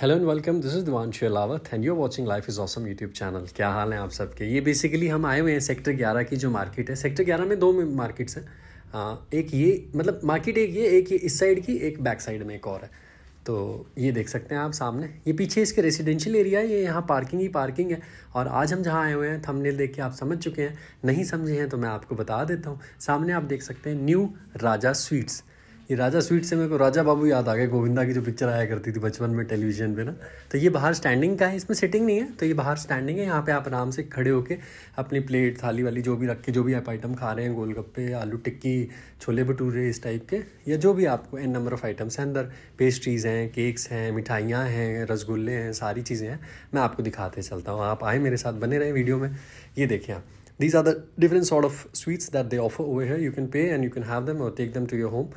hello and welcome this is Divanshu Alawat and you watching life is awesome YouTube channel क्या हाल है आप सबके ये बेसिकली हम आए हुए हैं सेक्टर ग्यारह की जो मार्केट है सेक्टर ग्यारह में दो मार्केट्स हैं एक ये मतलब मार्केट एक ये एक ये इस साइड की एक बैक साइड में एक और है तो ये देख सकते हैं आप सामने ये पीछे इसके रेजिडेंशियल एरिया है ये यहाँ पार्किंग ही पार्किंग है और आज हम जहाँ आए हुए हैं थंबनेल देख के आप समझ चुके हैं नहीं समझे हैं तो मैं आपको बता देता हूँ सामने आप देख सकते हैं न्यू राजा स्वीट्स ये राजा स्वीट से मेरे को राजा बाबू याद आ गया गोविंदा की जो पिक्चर आया करती थी बचपन में टेलीविजन पे ना तो ये बाहर स्टैंडिंग का है इसमें सिटिंग नहीं है तो ये बाहर स्टैंडिंग है यहाँ पे आप आराम से खड़े होकर अपनी प्लेट थाली वाली जो भी रख के जो भी आप आइटम खा रहे हैं गोलगप्पे आलू टिक्की छोले भटूरे इस टाइप के या जो भी आपको एन नंबर ऑफ़ आइटम्स हैं अंदर पेस्ट्रीज़ हैं केक्स हैं मिठाइयाँ हैं रसगुल्ले हैं सारी चीज़ें हैं मैं आपको दिखाते चलता हूँ आप आए मेरे साथ बने रहे वीडियो में ये देखें आप these are the different sort of sweets that they offer वे है you can pay and you can have them और take them to your home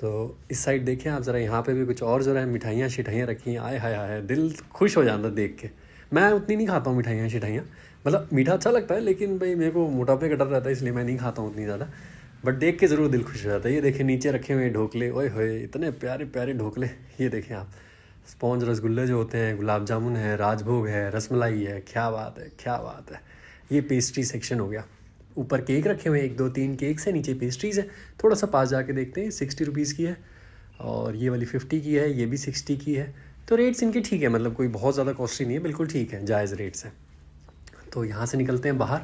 तो इस साइड देखें आप ज़रा यहाँ पे भी कुछ और जो है मिठाइयाँ शिठाइयाँ रखी हैं आए हाय हाय दिल खुश हो जाता देख के मैं उतनी नहीं खाता हूँ मिठाइयाँ शिठाइयाँ मतलब मीठा अच्छा लगता है लेकिन भाई मेरे को मोटापे का डर रहता है इसलिए मैं नहीं खाता हूँ उतनी ज़्यादा बट देख के ज़रूर दिल खुश हो जाता है ये देखें नीचे रखे हुए ढोकले ओए होए इतने प्यारे प्यारे ढोकले ये देखें आप स्पॉन्ज रसगुल्ले जो होते हैं गुलाब जामुन है राजभोग है रसमलाई है क्या बात है क्या बात है ये पेस्ट्री सेक्शन हो गया ऊपर केक रखे हुए हैं एक दो तीन केक्स हैं नीचे पेस्ट्रीज़ है थोड़ा सा पास जाके देखते हैं सिक्सटी रुपीज़ की है और ये वाली फिफ्टी की है ये भी सिक्सटी की है तो रेट्स इनके ठीक है मतलब कोई बहुत ज़्यादा कॉस्टली नहीं है बिल्कुल ठीक है जायज़ रेट्स हैं तो यहाँ से निकलते हैं बाहर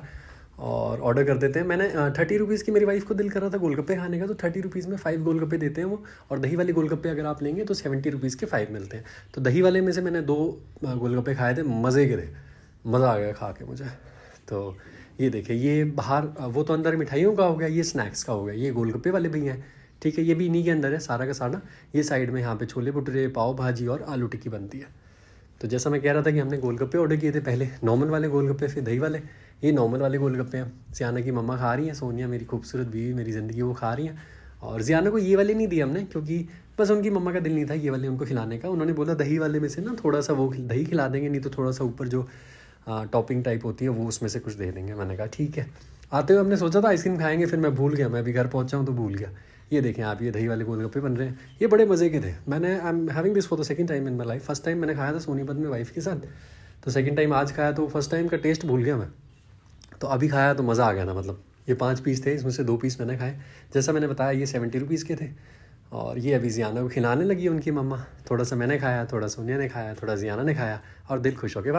और ऑर्डर कर देते हैं मैंने थर्टी रुपीज़ की मेरी वाइफ को दिल कर रहा था गोलगप्पे खाने का तो थर्टी रुपीज़ में फ़ाइव गोलगप्पे देते हैं वो और दही वाले गोलगप्पे अगर आप लेंगे तो सेवेंटी रुपीज़ के फ़ाइव मिलते हैं तो दही वाले में से मैंने दो गोलगप्पे खाए थे मज़े के थे मज़ा आ गया खा के मुझे तो ये देखिए ये बाहर वो तो अंदर मिठाइयों का हो गया ये स्नैक्स का हो गया ये गोलगप्पे वाले भी हैं ठीक है ये भी इन्हीं के अंदर है सारा का सारा ये साइड में यहाँ पे छोले भटूरे पाव भाजी और आलू टिक्की बनती है तो जैसा मैं कह रहा था कि हमने गोलगप्पे ऑर्डर किए थे पहले नॉर्मल वाले गोलगप्पे फिर दही वाले ये नॉर्मल वाले गोलगप्पे हैं जियाना की मम्मा खा रही हैं सोनिया मेरी खूबसूरत बीवी मेरी ज़िंदगी वो खा रही हैं और जियाना को ये वाले नहीं दिए हमने क्योंकि बस उनकी मम्मा का दिल नहीं था ये वाले उनको खिलाने का उन्होंने बोला दही वाले में से ना थोड़ा सा वो दही खिला देंगे नहीं तो थोड़ा सा ऊपर जो टॉपिंग हाँ, टाइप होती है वो उसमें से कुछ दे देंगे मैंने कहा ठीक है आते हुए हमने सोचा था आइसक्रीम खाएंगे फिर मैं भूल गया मैं अभी घर पहुँचा हूँ तो भूल गया ये देखें आप ये दही वाले गोलगप्पे बन रहे हैं ये बड़े मज़े के थे मैंने I am having this for the second time in my life first time मैंने खाया था सोनीपत में वाइफ के साथ तो सेकंड टाइम आज खाया तो फर्स्ट टाइम का टेस्ट भूल गया मैं तो अभी खाया तो मज़ा आ गया था मतलब ये पाँच पीस थे इसमें से दो पीस मैंने खाए जैसा मैंने बताया ये सेवेंटी रुपीज़ के थे और ये अभी जियाना को खिलाने लगी उनकी मम्मा थोड़ा सा मैंने खाया थोड़ा सोनिया ने खाया थोड़ा जियाना ने खाया और दिल खुश हो गया